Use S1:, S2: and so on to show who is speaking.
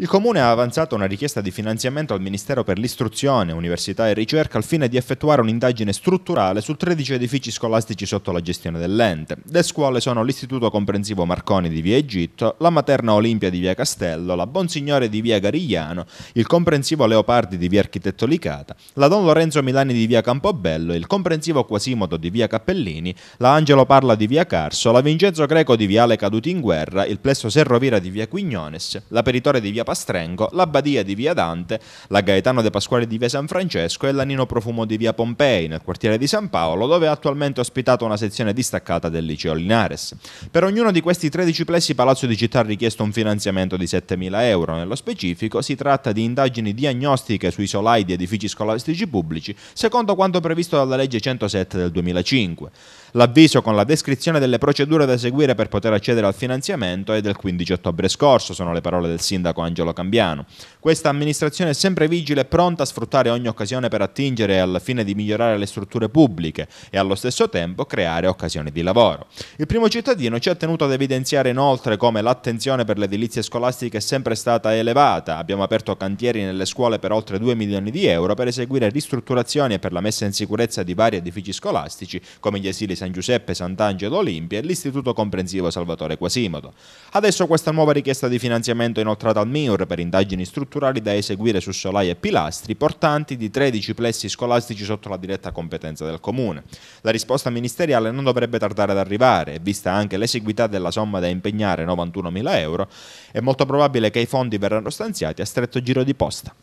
S1: Il Comune ha avanzato una richiesta di finanziamento al Ministero per l'Istruzione, Università e Ricerca al fine di effettuare un'indagine strutturale su 13 edifici scolastici sotto la gestione dell'ente. Le scuole sono l'Istituto Comprensivo Marconi di Via Egitto, la Materna Olimpia di Via Castello, la Bonsignore di Via Garigliano, il Comprensivo Leopardi di Via Architetto Licata, la Don Lorenzo Milani di Via Campobello, il Comprensivo Quasimodo di Via Cappellini, la Angelo Parla di Via Carso, la Vincenzo Greco di Viale Caduti in Guerra, il Plesso Serrovira di Via Quignones, la Peritore di Via Pastrengo, l'Abbadia di via Dante, la Gaetano de Pasquale di via San Francesco e la Nino Profumo di via Pompei, nel quartiere di San Paolo, dove è attualmente ospitata una sezione distaccata del liceo Linares. Per ognuno di questi 13 plessi Palazzo di Città ha richiesto un finanziamento di 7.000 euro. Nello specifico si tratta di indagini diagnostiche sui solai di edifici scolastici pubblici, secondo quanto previsto dalla legge 107 del 2005. L'avviso con la descrizione delle procedure da seguire per poter accedere al finanziamento è del 15 ottobre scorso, sono le parole del sindaco Angelo Angelo Cambiano. Questa amministrazione è sempre vigile e pronta a sfruttare ogni occasione per attingere al fine di migliorare le strutture pubbliche e allo stesso tempo creare occasioni di lavoro. Il primo cittadino ci ha tenuto ad evidenziare inoltre come l'attenzione per le edilizie scolastiche è sempre stata elevata. Abbiamo aperto cantieri nelle scuole per oltre 2 milioni di euro per eseguire ristrutturazioni e per la messa in sicurezza di vari edifici scolastici come gli asili San Giuseppe, Sant'Angelo Olimpia e l'Istituto Comprensivo Salvatore Quasimodo. Adesso questa nuova richiesta di finanziamento inoltrata al MIUR per indagini strutturali da eseguire su solai e pilastri portanti di 13 plessi scolastici sotto la diretta competenza del Comune. La risposta ministeriale non dovrebbe tardare ad arrivare, e vista anche l'eseguità della somma da impegnare 91.000 euro, è molto probabile che i fondi verranno stanziati a stretto giro di posta.